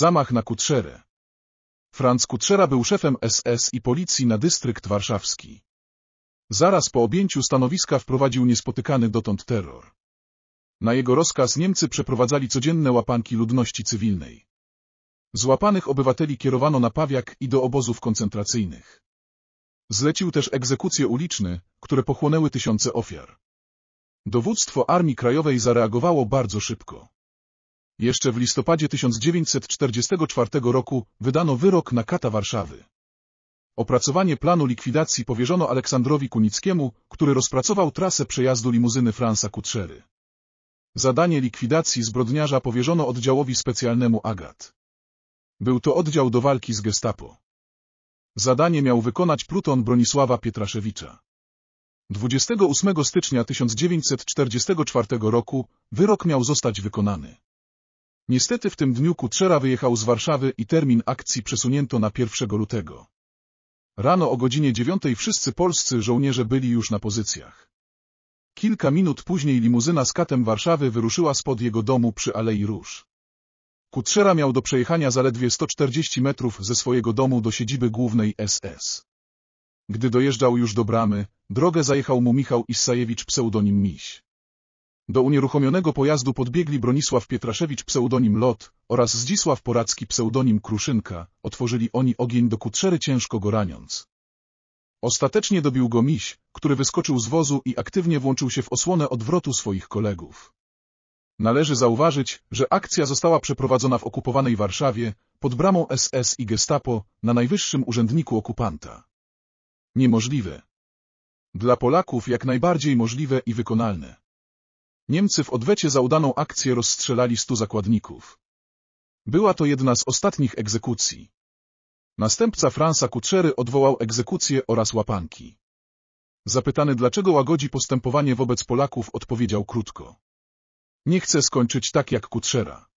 Zamach na Kutrzery. Franz Kutrzera był szefem SS i policji na dystrykt warszawski. Zaraz po objęciu stanowiska wprowadził niespotykany dotąd terror. Na jego rozkaz Niemcy przeprowadzali codzienne łapanki ludności cywilnej. Złapanych obywateli kierowano na Pawiak i do obozów koncentracyjnych. Zlecił też egzekucje uliczne, które pochłonęły tysiące ofiar. Dowództwo Armii Krajowej zareagowało bardzo szybko. Jeszcze w listopadzie 1944 roku wydano wyrok na kata Warszawy. Opracowanie planu likwidacji powierzono Aleksandrowi Kunickiemu, który rozpracował trasę przejazdu limuzyny Fransa Kutrzery. Zadanie likwidacji zbrodniarza powierzono oddziałowi specjalnemu Agat. Był to oddział do walki z gestapo. Zadanie miał wykonać pluton Bronisława Pietraszewicza. 28 stycznia 1944 roku wyrok miał zostać wykonany. Niestety w tym dniu Kutrzera wyjechał z Warszawy i termin akcji przesunięto na 1 lutego. Rano o godzinie 9 wszyscy polscy żołnierze byli już na pozycjach. Kilka minut później limuzyna z katem Warszawy wyruszyła spod jego domu przy Alei Róż. Kutrzera miał do przejechania zaledwie 140 metrów ze swojego domu do siedziby głównej SS. Gdy dojeżdżał już do bramy, drogę zajechał mu Michał Issajewicz pseudonim Miś. Do unieruchomionego pojazdu podbiegli Bronisław Pietraszewicz pseudonim Lot oraz Zdzisław Poracki pseudonim Kruszynka, otworzyli oni ogień do kutrzery ciężko go raniąc. Ostatecznie dobił go miś, który wyskoczył z wozu i aktywnie włączył się w osłonę odwrotu swoich kolegów. Należy zauważyć, że akcja została przeprowadzona w okupowanej Warszawie, pod bramą SS i Gestapo, na najwyższym urzędniku okupanta. Niemożliwe. Dla Polaków jak najbardziej możliwe i wykonalne. Niemcy w odwecie za udaną akcję rozstrzelali stu zakładników. Była to jedna z ostatnich egzekucji. Następca Fransa Kutschery odwołał egzekucję oraz łapanki. Zapytany dlaczego łagodzi postępowanie wobec Polaków odpowiedział krótko. Nie chcę skończyć tak jak Kutschera.